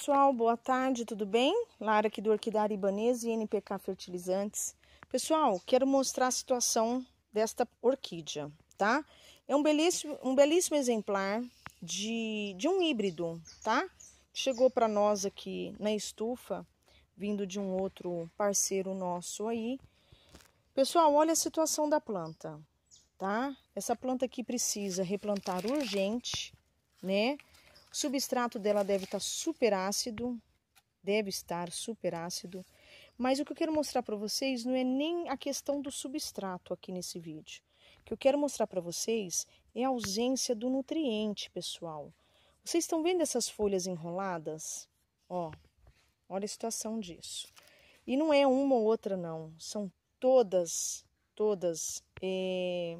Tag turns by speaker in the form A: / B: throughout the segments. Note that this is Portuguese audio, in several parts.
A: pessoal, boa tarde, tudo bem? Lara aqui do Orquidário Ibanês e NPK Fertilizantes. Pessoal, quero mostrar a situação desta orquídea, tá? É um belíssimo, um belíssimo exemplar de, de um híbrido, tá? Chegou para nós aqui na estufa, vindo de um outro parceiro nosso aí. Pessoal, olha a situação da planta, tá? Essa planta aqui precisa replantar urgente, né? O substrato dela deve estar tá super ácido, deve estar super ácido. Mas o que eu quero mostrar para vocês não é nem a questão do substrato aqui nesse vídeo. O que eu quero mostrar para vocês é a ausência do nutriente, pessoal. Vocês estão vendo essas folhas enroladas? Ó, olha a situação disso. E não é uma ou outra, não. São todas, todas eh,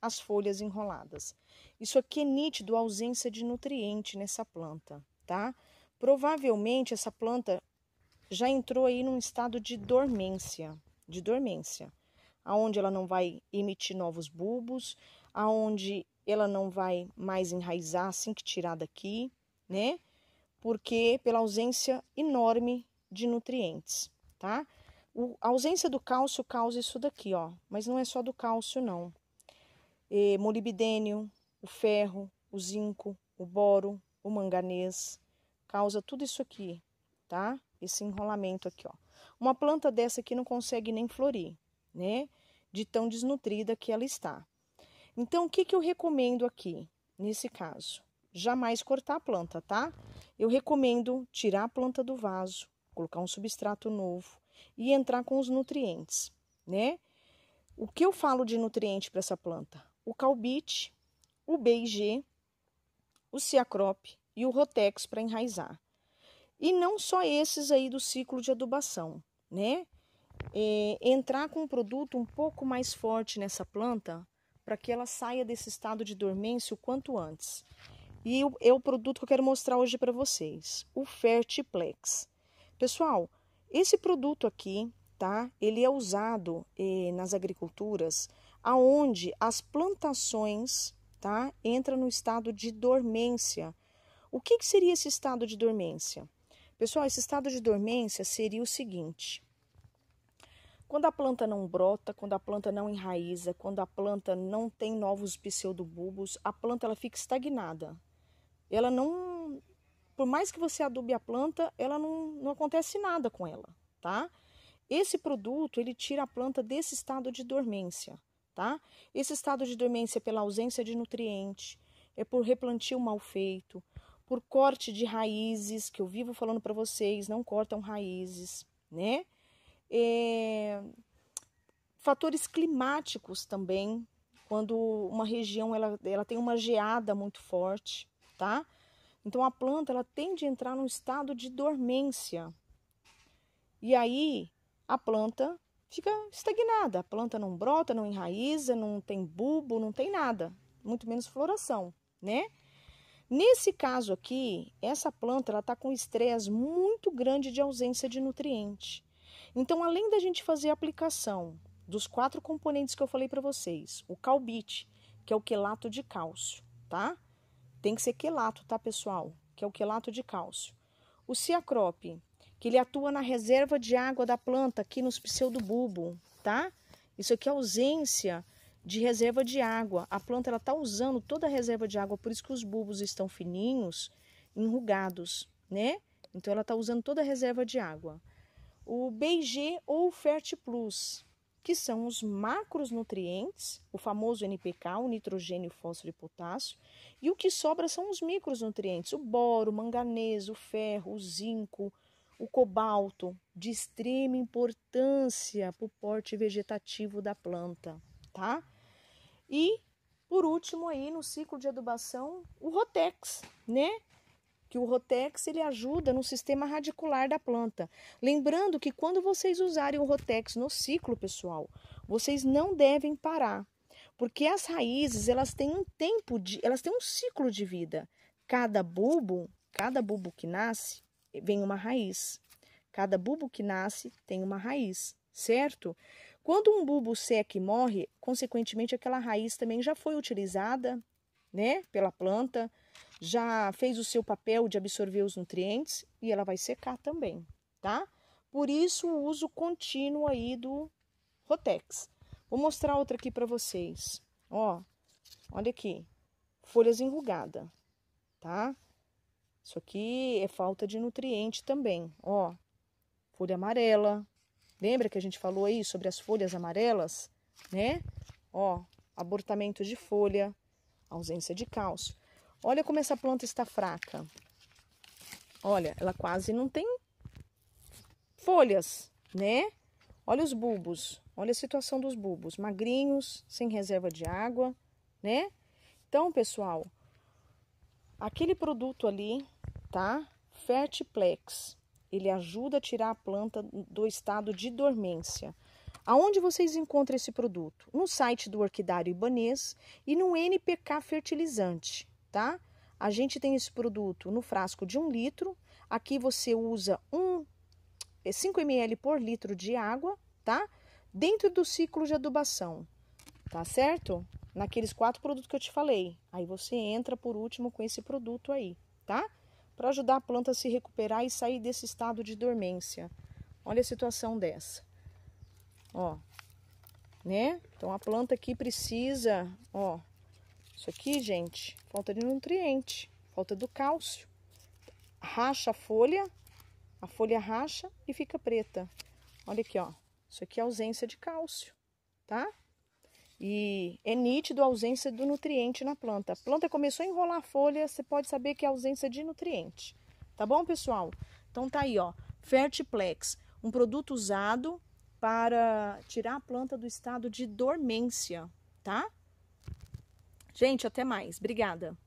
A: as folhas enroladas. Isso aqui é nítido a ausência de nutriente nessa planta, tá? Provavelmente essa planta já entrou aí num estado de dormência, de dormência, aonde ela não vai emitir novos bulbos, aonde ela não vai mais enraizar assim que tirar daqui, né? Porque pela ausência enorme de nutrientes, tá? O, a ausência do cálcio causa isso daqui, ó, mas não é só do cálcio não. E, eh, molibdênio, o ferro, o zinco, o boro, o manganês, causa tudo isso aqui, tá? Esse enrolamento aqui, ó. Uma planta dessa aqui não consegue nem florir, né? De tão desnutrida que ela está. Então, o que, que eu recomendo aqui, nesse caso? Jamais cortar a planta, tá? Eu recomendo tirar a planta do vaso, colocar um substrato novo e entrar com os nutrientes, né? O que eu falo de nutriente para essa planta? O calbite, o BIG, o Ciacrop e o Rotex para enraizar. E não só esses aí do ciclo de adubação, né? É, entrar com um produto um pouco mais forte nessa planta para que ela saia desse estado de dormência o quanto antes. E é o produto que eu quero mostrar hoje para vocês, o Fertiplex. Pessoal, esse produto aqui, tá? Ele é usado eh, nas agriculturas aonde as plantações tá? Entra no estado de dormência. O que, que seria esse estado de dormência? Pessoal, esse estado de dormência seria o seguinte: quando a planta não brota, quando a planta não enraiza, quando a planta não tem novos pseudobulbos, a planta ela fica estagnada. Ela não, por mais que você adube a planta, ela não, não acontece nada com ela, tá? Esse produto ele tira a planta desse estado de dormência tá? Esse estado de dormência é pela ausência de nutriente, é por replantio mal feito, por corte de raízes, que eu vivo falando para vocês, não cortam raízes, né? É... Fatores climáticos também, quando uma região ela, ela tem uma geada muito forte, tá? Então a planta ela tende a entrar num estado de dormência. E aí a planta fica estagnada. A planta não brota, não enraiza, não tem bulbo, não tem nada, muito menos floração, né? Nesse caso aqui, essa planta ela está com estresse muito grande de ausência de nutriente. Então, além da gente fazer a aplicação dos quatro componentes que eu falei para vocês, o calbite, que é o quelato de cálcio, tá? Tem que ser quelato, tá, pessoal? Que é o quelato de cálcio. O ciacrope, que ele atua na reserva de água da planta, aqui nos pseudobulbo, tá? Isso aqui é ausência de reserva de água. A planta ela está usando toda a reserva de água, por isso que os bulbos estão fininhos, enrugados, né? Então ela está usando toda a reserva de água. O BG ou Fert Plus, que são os macronutrientes, o famoso NPK, o nitrogênio, fósforo e potássio, e o que sobra são os micronutrientes, o boro, o manganeso, o ferro, o zinco, o cobalto, de extrema importância para o porte vegetativo da planta, tá? E, por último, aí no ciclo de adubação, o Rotex, né? que o Rotex ele ajuda no sistema radicular da planta. Lembrando que quando vocês usarem o Rotex no ciclo, pessoal, vocês não devem parar, porque as raízes, elas têm um tempo de, elas têm um ciclo de vida. Cada bulbo, cada bulbo que nasce, vem uma raiz. Cada bulbo que nasce tem uma raiz, certo? Quando um bulbo seca e morre, consequentemente aquela raiz também já foi utilizada, né, pela planta, já fez o seu papel de absorver os nutrientes e ela vai secar também, tá? Por isso o uso contínuo aí do Rotex. Vou mostrar outra aqui para vocês. Ó, olha aqui. Folhas enrugadas, tá? Isso aqui é falta de nutriente também, ó. Folha amarela. Lembra que a gente falou aí sobre as folhas amarelas, né? Ó, abortamento de folha, ausência de cálcio. Olha como essa planta está fraca. Olha, ela quase não tem folhas, né? Olha os bulbos, olha a situação dos bulbos, magrinhos, sem reserva de água, né? Então, pessoal, Aquele produto ali, tá? Fertiplex. Ele ajuda a tirar a planta do estado de dormência. Aonde vocês encontram esse produto? No site do Orquidário Ibanês e no NPK Fertilizante, tá? A gente tem esse produto no frasco de um litro. Aqui você usa um 5 é, ml por litro de água, tá? Dentro do ciclo de adubação, tá certo? naqueles quatro produtos que eu te falei. Aí você entra por último com esse produto aí, tá? Para ajudar a planta a se recuperar e sair desse estado de dormência. Olha a situação dessa. Ó, né? Então a planta aqui precisa, ó, isso aqui, gente, falta de nutriente, falta do cálcio. Racha a folha, a folha racha e fica preta. Olha aqui, ó. Isso aqui é ausência de cálcio, tá? E é nítido a ausência do nutriente na planta. A planta começou a enrolar a folha, você pode saber que é ausência de nutriente. Tá bom, pessoal? Então tá aí, ó. Fertiplex, um produto usado para tirar a planta do estado de dormência, tá? Gente, até mais. Obrigada.